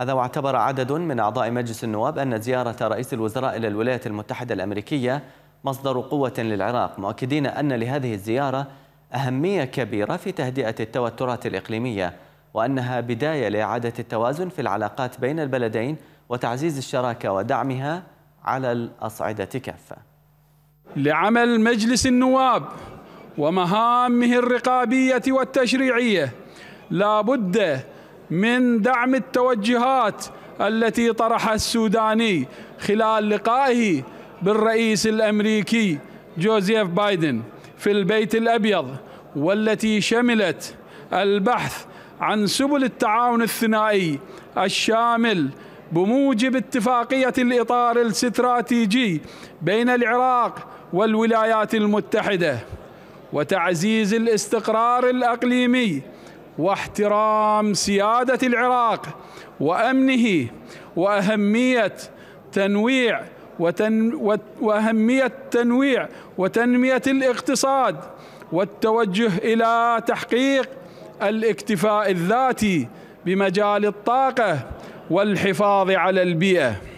هذا واعتبر عدد من أعضاء مجلس النواب أن زيارة رئيس الوزراء إلى الولايات المتحدة الأمريكية مصدر قوة للعراق مؤكدين أن لهذه الزيارة أهمية كبيرة في تهدئة التوترات الإقليمية وأنها بداية لإعادة التوازن في العلاقات بين البلدين وتعزيز الشراكة ودعمها على الأصعدة كافة لعمل مجلس النواب ومهامه الرقابية والتشريعية لا بد من دعم التوجهات التي طرحها السوداني خلال لقائه بالرئيس الامريكي جوزيف بايدن في البيت الابيض والتي شملت البحث عن سبل التعاون الثنائي الشامل بموجب اتفاقيه الاطار الاستراتيجي بين العراق والولايات المتحده وتعزيز الاستقرار الاقليمي واحترام سيادة العراق وأمنه وأهمية تنويع وتن وأهمية تنويع وتنمية الاقتصاد والتوجه إلى تحقيق الاكتفاء الذاتي بمجال الطاقة والحفاظ على البيئة